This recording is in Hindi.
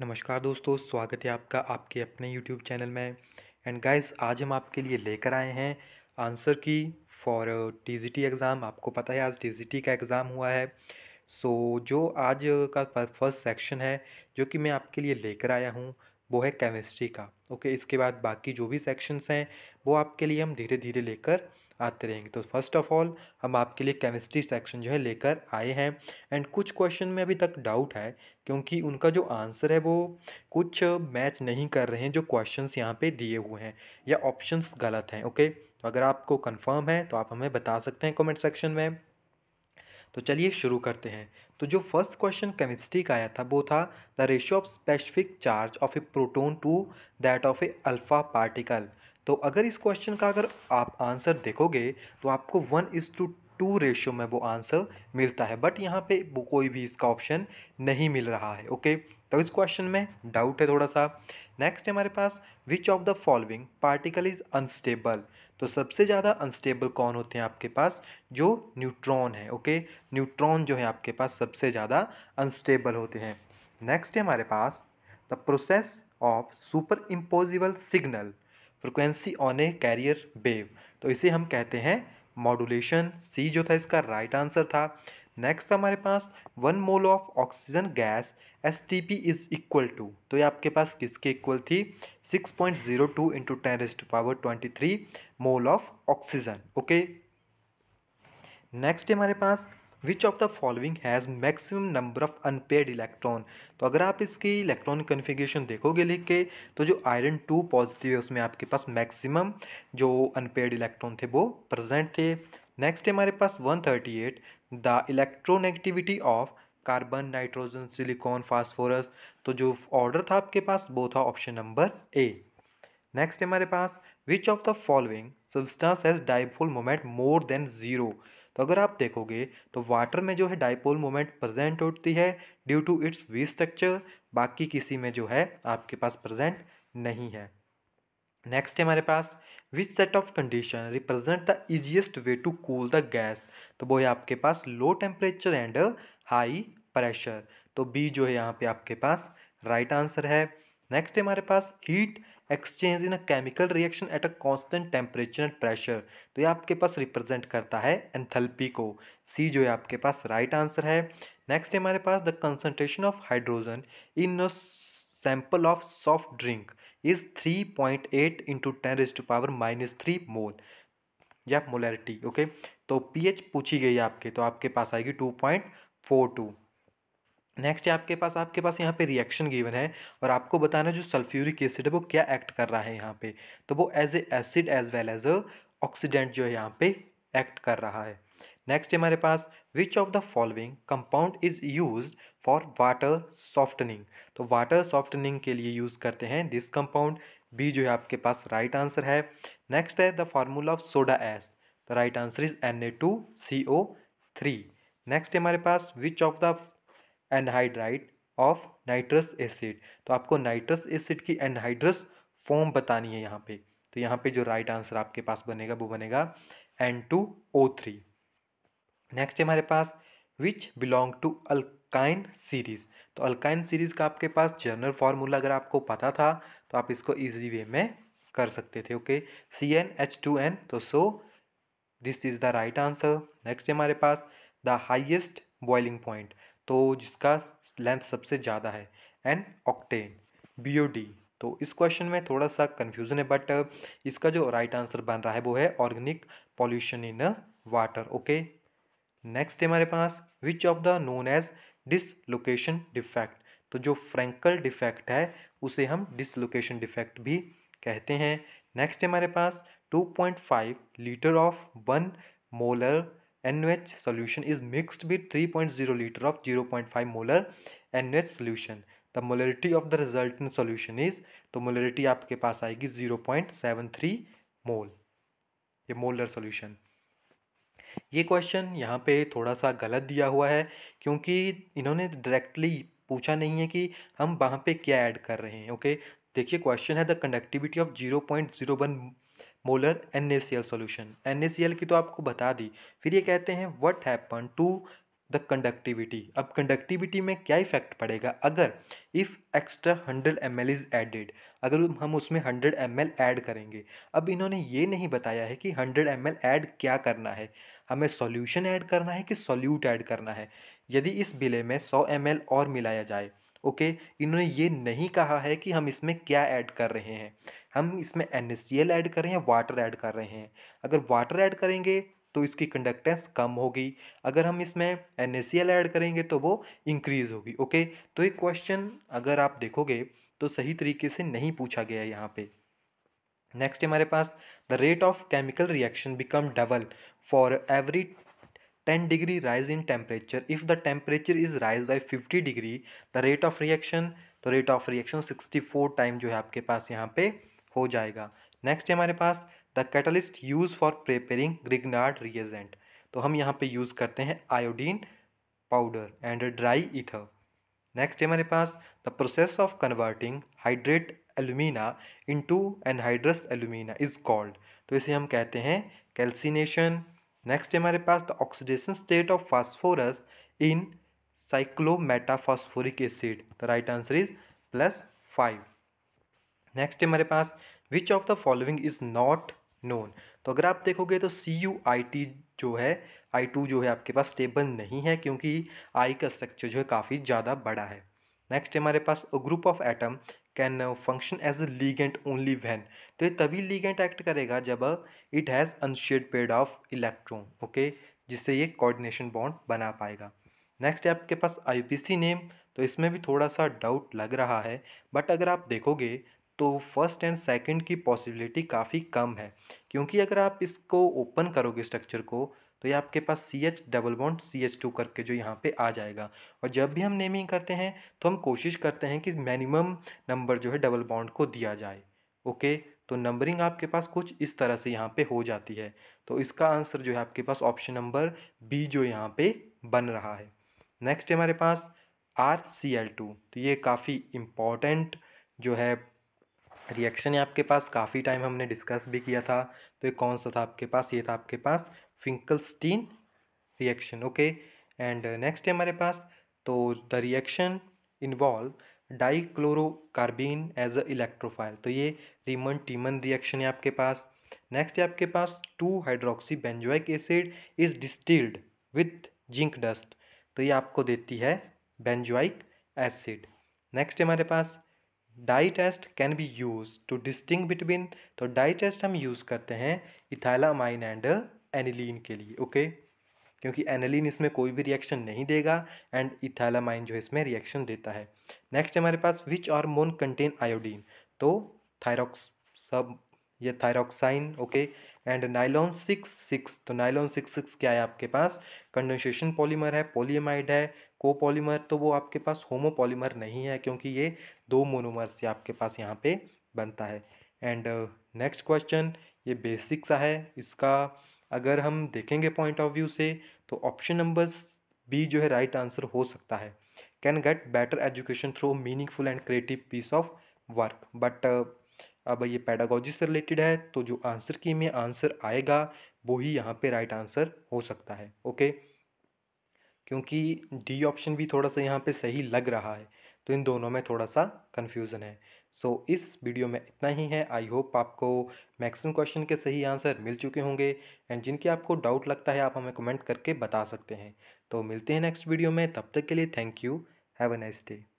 नमस्कार दोस्तों स्वागत है आपका आपके अपने यूट्यूब चैनल में एंड गाइस आज हम आपके लिए लेकर आए हैं आंसर की फॉर टीजीटी एग्ज़ाम आपको पता है आज टीजीटी का एग्ज़ाम हुआ है सो so, जो आज का फर्स्ट सेक्शन है जो कि मैं आपके लिए लेकर आया हूँ वो है केमिस्ट्री का ओके okay, इसके बाद बाकी जो भी सेक्शंस हैं वो आपके लिए हम धीरे धीरे लेकर आते रहेंगे तो फर्स्ट ऑफ ऑल हम आपके लिए केमिस्ट्री सेक्शन जो है लेकर आए हैं एंड कुछ क्वेश्चन में अभी तक डाउट है क्योंकि उनका जो आंसर है वो कुछ मैच नहीं कर रहे हैं जो क्वेश्चंस यहाँ पे दिए हुए हैं या ऑप्शंस गलत हैं ओके तो अगर आपको कंफर्म है तो आप हमें बता सकते हैं कमेंट सेक्शन में तो चलिए शुरू करते हैं तो जो फर्स्ट क्वेश्चन केमिस्ट्री का आया था वो था the ratio of specific charge of a proton to that of a alpha particle तो अगर इस क्वेश्चन का अगर आप आंसर देखोगे तो आपको one is to two ratio में वो आंसर मिलता है बट यहाँ पे वो कोई भी इसका ऑप्शन नहीं मिल रहा है ओके तो इस क्वेश्चन में डाउट है थोड़ा सा नेक्स्ट हमारे पास which of the following particle is unstable तो सबसे ज़्यादा अनस्टेबल कौन होते हैं आपके पास जो न्यूट्रॉन है ओके न्यूट्रॉन जो है आपके पास सबसे ज़्यादा अनस्टेबल होते हैं नेक्स्ट है हमारे पास the process of super impossible signal frequency on a carrier wave तो इसे हम कहते हैं मॉडुलेशन सी जो था इसका राइट right आंसर था नेक्स्ट हमारे पास one mole of oxygen gas S T P is equal to तो ये आपके पास किसके इक्वल थी six point zero two into ten raised power twenty three mole of oxygen okay next हमारे पास which of the following has maximum number of unpaired electron तो अगर आप इसकी इलेक्ट्रॉन कन्फिगेशन देखोगे लिख के तो जो आयरन टू पॉजिटिव है उसमें आपके पास मैक्सिमम जो अनपेड इलेक्ट्रॉन थे वो प्रेजेंट थे नेक्स्ट है हमारे पास 138 the electronegativity of carbon nitrogen silicon phosphorus तो जो ऑर्डर था आपके पास वो था ऑप्शन नंबर ए नेक्स्ट है हमारे पास which of the following substance has dipole moment more than zero तो अगर आप देखोगे तो वाटर में जो है डाइपोल मोमेंट प्रेजेंट होती है due to its V structure बाकी किसी में जो है आपके पास प्रेजेंट नहीं है नेक्स्ट है हमारे पास which set of condition represent the easiest way to cool the gas तो वो है आपके पास low temperature and high pressure तो बी जो है यहाँ पे आपके पास राइट right आंसर है नेक्स्ट है हमारे पास heat exchange in a chemical reaction at a constant temperature and pressure तो ये आपके पास रिप्रेजेंट करता है एंथल्पी को सी जो है आपके पास राइट right आंसर है नेक्स्ट है हमारे पास the concentration of hydrogen in a sample of soft drink is three point eight into ten raise to power minus three mole या मोलैरिटी ओके तो एच पूछी गई आपके तो आपके पास आएगी two point four two next आपके पास आपके पास यहाँ पे रिएक्शन गिवन है और आपको बताना जो सल्फ्यूरिक एसिड है वो क्या एक्ट कर रहा है यहाँ पे तो वो as a acid as well as a oxidant जो है यहाँ पे एक्ट कर रहा है नेक्स्ट हमारे पास which of the following compound is use for water softening तो वाटर सॉफ्टनिंग के लिए यूज़ करते हैं दिस कंपाउंड बी जो है आपके पास राइट right आंसर है नेक्स्ट है the formula of soda ash the right answer is N A two C O three next हमारे पास which of the anhydride of nitrous acid तो आपको नाइट्रस एसिड की एनहाइड्रस फॉर्म बतानी है यहाँ पे तो यहाँ पे जो राइट आंसर आपके पास बनेगा वो बनेगा N two O three next हमारे पास which belong to alkyne series तो अल्काइन सीरीज़ का आपके पास जनरल फार्मूला अगर आपको पता था तो आप इसको ईजी वे में कर सकते थे okay C N H two N तो so this is the right answer next हमारे पास द हाइएस्ट बॉइलिंग पॉइंट तो जिसका लेंथ सबसे ज़्यादा है एंड ऑक्टेन बी तो इस क्वेश्चन में थोड़ा सा कन्फ्यूज़न है बट इसका जो राइट right आंसर बन रहा है वो है organic pollution in water okay next है हमारे पास which of the known as dislocation defect तो जो फ्रेंकल डिफेक्ट है उसे हम डिसलोकेशन डिफेक्ट भी कहते हैं नेक्स्ट है हमारे पास 2.5 litre of one molar NH solution is mixed with 3.0 liter of 0.5 molar solution solution. The molarity of the resultant solution is तो molarity आपके पास आएगी 0.73 मोल ये मोलर सोल्यूशन ये क्वेश्चन यहाँ पे थोड़ा सा गलत दिया हुआ है क्योंकि इन्होंने डायरेक्टली पूछा नहीं है कि हम वहाँ पे क्या ऐड कर रहे हैं ओके देखिए क्वेश्चन है the conductivity of zero point zero one molar N A solution N की तो आपको बता दी फिर ये कहते हैं what happen to the conductivity अब कंडक्टिविटी में क्या इफेक्ट पड़ेगा अगर if extra hundred M L is added अगर हम उसमें हंड्रेड एम एल ऐड करेंगे अब इन्होंने ये नहीं बताया है कि हंड्रेड एम एल ऐड क्या करना है हमें सॉल्यूशन ऐड करना है कि सॉल्यूट ऐड करना है यदि इस बिले में सौ एम एल और मिलाया जाए ओके इन्होंने ये नहीं कहा है कि हम इसमें क्या ऐड कर रहे हैं हम इसमें एन ऐड कर रहे हैं वाटर ऐड कर रहे हैं अगर वाटर ऐड करेंगे तो इसकी कंडक्टेंस कम होगी अगर हम इसमें एन ऐड करेंगे तो वो इंक्रीज़ होगी ओके तो एक क्वेश्चन अगर आप देखोगे तो सही तरीके से नहीं पूछा गया यहाँ पे नेक्स्ट हमारे पास the rate of chemical reaction become double for every ten degree rise in temperature if the temperature is rise by fifty degree the rate of reaction तो rate of reaction sixty four time जो है आपके पास यहाँ पे हो जाएगा नेक्स्ट है हमारे पास the catalyst use for preparing Grignard reagent तो हम यहाँ पे यूज़ करते हैं iodine powder and dry ether next है हमारे पास the process of converting hydrate alumina in into anhydrous alumina is called तो इसे हम कहते हैं कैल्सिनेशन नेक्स्ट है हमारे पास the oxidation state of phosphorus in cyclometaphosphoric acid the right answer is plus five next है हमारे पास which of the following is not known तो अगर आप देखोगे तो सी यू आई टी जो है आई टू जो है आपके पास स्टेबल नहीं है क्योंकि आई का स्ट्रक्चर जो है काफ़ी ज़्यादा बड़ा है नेक्स्ट हमारे पास a group of atom can function as a ligand only when तो ये तभी लीगेंट एक्ट करेगा जब it has unshared pair of electron okay जिससे ये कोऑर्डिनेशन बॉन्ड बना पाएगा नेक्स्ट है आपके पास आईपीसी नेम तो इसमें भी थोड़ा सा डाउट लग रहा है बट अगर आप देखोगे तो फर्स्ट एंड सेकंड की पॉसिबिलिटी काफ़ी कम है क्योंकि अगर आप इसको ओपन करोगे स्ट्रक्चर को तो ये आपके पास C H double bond C H two करके जो यहाँ पे आ जाएगा और जब भी हम नेमिंग करते हैं तो हम कोशिश करते हैं कि मिनिमम नंबर जो है डबल बॉन्ड को दिया जाए ओके तो नंबरिंग आपके पास कुछ इस तरह से यहाँ पे हो जाती है तो इसका आंसर जो है आपके पास ऑप्शन नंबर बी जो यहाँ पे बन रहा है नेक्स्ट है हमारे पास आर सी एल टू तो ये काफ़ी इम्पॉर्टेंट जो है रिएक्शन है आपके पास काफ़ी टाइम हमने डिस्कस भी किया था तो ये कौन सा था आपके पास ये था आपके पास Finkelstein reaction okay and next है हमारे पास तो the reaction involve dichlorocarbene as a electrophile तो ये रिमन टीमन रिएक्शन है आपके पास नेक्स्ट है आपके पास two hydroxy benzoic acid is distilled with zinc dust तो ये आपको देती है बेंजोइक एसिड नेक्स्ट है हमारे पास dye test can be use to distinguish between तो डाई टेस्ट हम यूज़ करते हैं इथाइलामाइन एंड एनिलीन के लिए ओके क्योंकि एनिलीन इसमें कोई भी रिएक्शन नहीं देगा एंड इथैलामाइन जो इसमें रिएक्शन देता है नेक्स्ट हमारे पास विच मोन कंटेन आयोडीन तो थायरॉक्स सब ये thyroxine okay and nylon six six तो नाइलॉन सिक्स सिक्स क्या है आपके पास कंडेंसेशन पॉलीमर है पोलियमाइड है कोपॉलीमर तो वो आपके पास होमोपॉलीमर नहीं है क्योंकि ये दो मोनोमर से आपके पास यहाँ पे बनता है एंड नेक्स्ट क्वेश्चन ये बेसिक सा है इसका अगर हम देखेंगे पॉइंट ऑफ व्यू से तो ऑप्शन नंबर बी जो है राइट right आंसर हो सकता है can get better education through meaningful and creative piece of work but अब ये पैडागोजी से रिलेटेड है तो जो आंसर की में आंसर आएगा वो ही यहाँ पे राइट right आंसर हो सकता है ओके क्योंकि डी ऑप्शन भी थोड़ा सा यहाँ पे सही लग रहा है तो इन दोनों में थोड़ा सा कन्फ्यूज़न है सो so, इस वीडियो में इतना ही है आई होप आपको मैक्सिमम क्वेश्चन के सही आंसर मिल चुके होंगे एंड जिनके आपको डाउट लगता है आप हमें कमेंट करके बता सकते हैं तो मिलते हैं नेक्स्ट वीडियो में तब तक के लिए thank you have a nice day